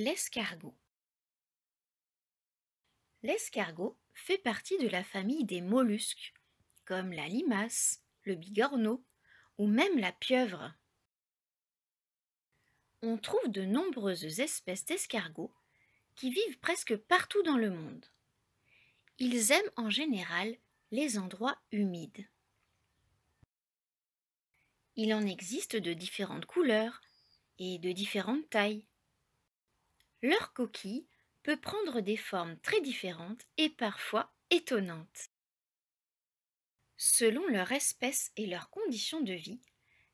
L'escargot. L'escargot fait partie de la famille des mollusques, comme la limace, le bigorneau ou même la pieuvre. On trouve de nombreuses espèces d'escargots qui vivent presque partout dans le monde. Ils aiment en général les endroits humides. Il en existe de différentes couleurs et de différentes tailles leur coquille peut prendre des formes très différentes et parfois étonnantes. Selon leur espèce et leurs conditions de vie,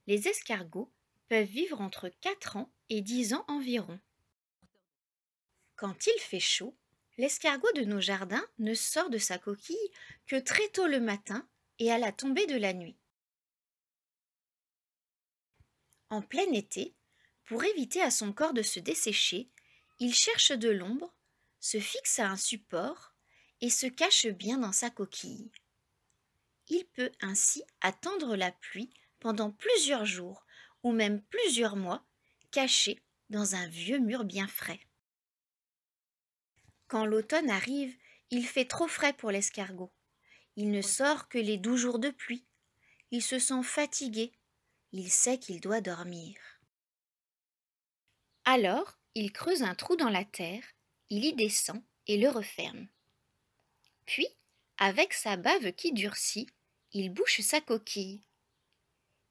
les escargots peuvent vivre entre 4 ans et 10 ans environ. Quand il fait chaud, l'escargot de nos jardins ne sort de sa coquille que très tôt le matin et à la tombée de la nuit. En plein été, pour éviter à son corps de se dessécher, il cherche de l'ombre, se fixe à un support et se cache bien dans sa coquille. Il peut ainsi attendre la pluie pendant plusieurs jours ou même plusieurs mois, caché dans un vieux mur bien frais. Quand l'automne arrive, il fait trop frais pour l'escargot. Il ne sort que les douze jours de pluie. Il se sent fatigué. Il sait qu'il doit dormir. Alors, il creuse un trou dans la terre, il y descend et le referme. Puis, avec sa bave qui durcit, il bouche sa coquille.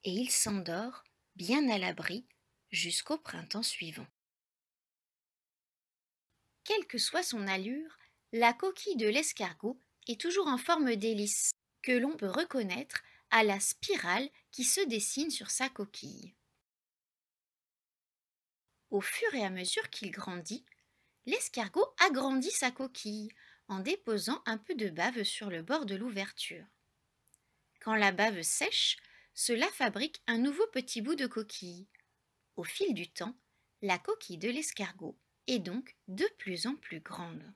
Et il s'endort, bien à l'abri, jusqu'au printemps suivant. Quelle que soit son allure, la coquille de l'escargot est toujours en forme d'hélice, que l'on peut reconnaître à la spirale qui se dessine sur sa coquille au fur et à mesure qu'il grandit, l'escargot agrandit sa coquille en déposant un peu de bave sur le bord de l'ouverture. Quand la bave sèche, cela fabrique un nouveau petit bout de coquille. Au fil du temps, la coquille de l'escargot est donc de plus en plus grande.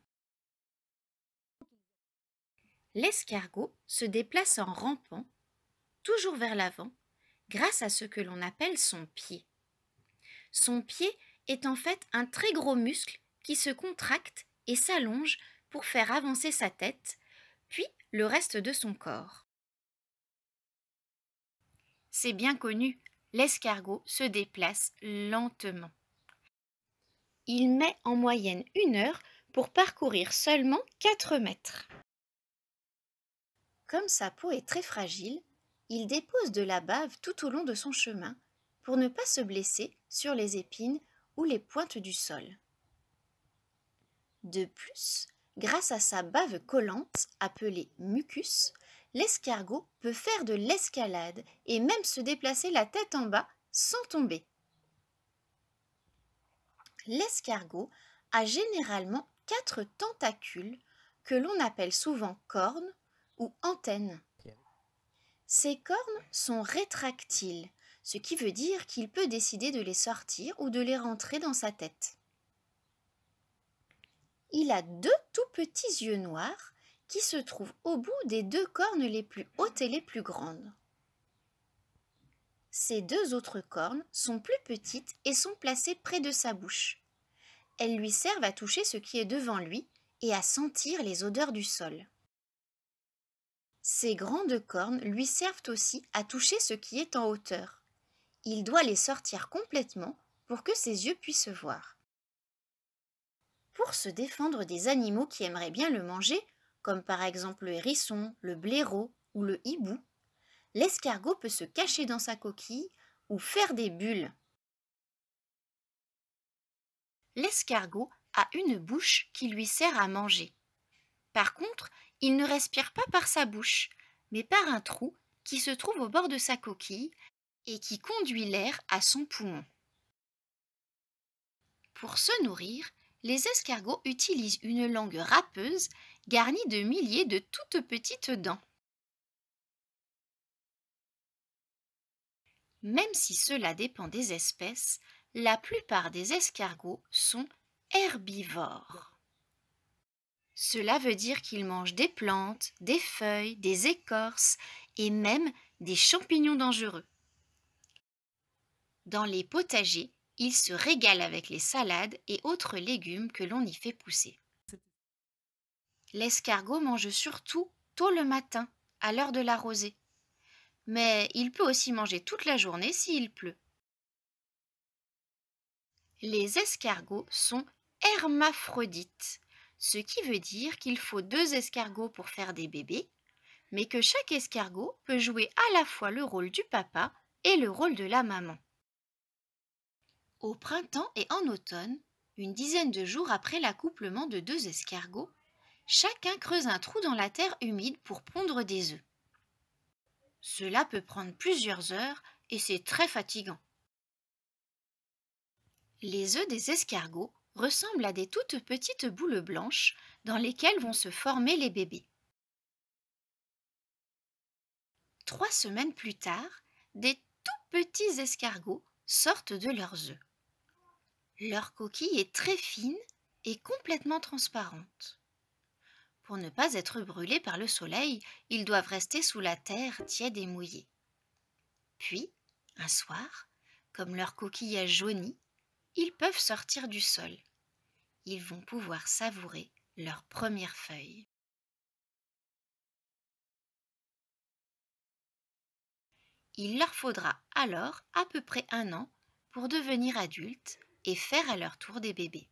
L'escargot se déplace en rampant, toujours vers l'avant, grâce à ce que l'on appelle son pied. Son pied est en fait un très gros muscle qui se contracte et s'allonge pour faire avancer sa tête, puis le reste de son corps. C'est bien connu, l'escargot se déplace lentement. Il met en moyenne une heure pour parcourir seulement 4 mètres. Comme sa peau est très fragile, il dépose de la bave tout au long de son chemin pour ne pas se blesser sur les épines les pointes du sol. De plus, grâce à sa bave collante, appelée mucus, l'escargot peut faire de l'escalade et même se déplacer la tête en bas sans tomber. L'escargot a généralement quatre tentacules que l'on appelle souvent cornes ou antennes. Ces cornes sont rétractiles ce qui veut dire qu'il peut décider de les sortir ou de les rentrer dans sa tête. Il a deux tout petits yeux noirs qui se trouvent au bout des deux cornes les plus hautes et les plus grandes. Ces deux autres cornes sont plus petites et sont placées près de sa bouche. Elles lui servent à toucher ce qui est devant lui et à sentir les odeurs du sol. Ses grandes cornes lui servent aussi à toucher ce qui est en hauteur il doit les sortir complètement pour que ses yeux puissent voir. Pour se défendre des animaux qui aimeraient bien le manger, comme par exemple le hérisson, le blaireau ou le hibou, l'escargot peut se cacher dans sa coquille ou faire des bulles. L'escargot a une bouche qui lui sert à manger. Par contre, il ne respire pas par sa bouche, mais par un trou qui se trouve au bord de sa coquille et qui conduit l'air à son poumon. Pour se nourrir, les escargots utilisent une langue râpeuse garnie de milliers de toutes petites dents. Même si cela dépend des espèces, la plupart des escargots sont herbivores. Cela veut dire qu'ils mangent des plantes, des feuilles, des écorces et même des champignons dangereux. Dans les potagers, il se régale avec les salades et autres légumes que l'on y fait pousser. L'escargot mange surtout tôt le matin, à l'heure de la rosée. Mais il peut aussi manger toute la journée s'il pleut. Les escargots sont hermaphrodites, ce qui veut dire qu'il faut deux escargots pour faire des bébés, mais que chaque escargot peut jouer à la fois le rôle du papa et le rôle de la maman. Au printemps et en automne, une dizaine de jours après l'accouplement de deux escargots, chacun creuse un trou dans la terre humide pour pondre des œufs. Cela peut prendre plusieurs heures et c'est très fatigant. Les œufs des escargots ressemblent à des toutes petites boules blanches dans lesquelles vont se former les bébés. Trois semaines plus tard, des tout petits escargots sortent de leurs œufs. Leur coquille est très fine et complètement transparente. Pour ne pas être brûlés par le soleil, ils doivent rester sous la terre tiède et mouillée. Puis, un soir, comme leur coquille a jauni, ils peuvent sortir du sol. Ils vont pouvoir savourer leurs premières feuilles. Il leur faudra alors à peu près un an pour devenir adultes et faire à leur tour des bébés.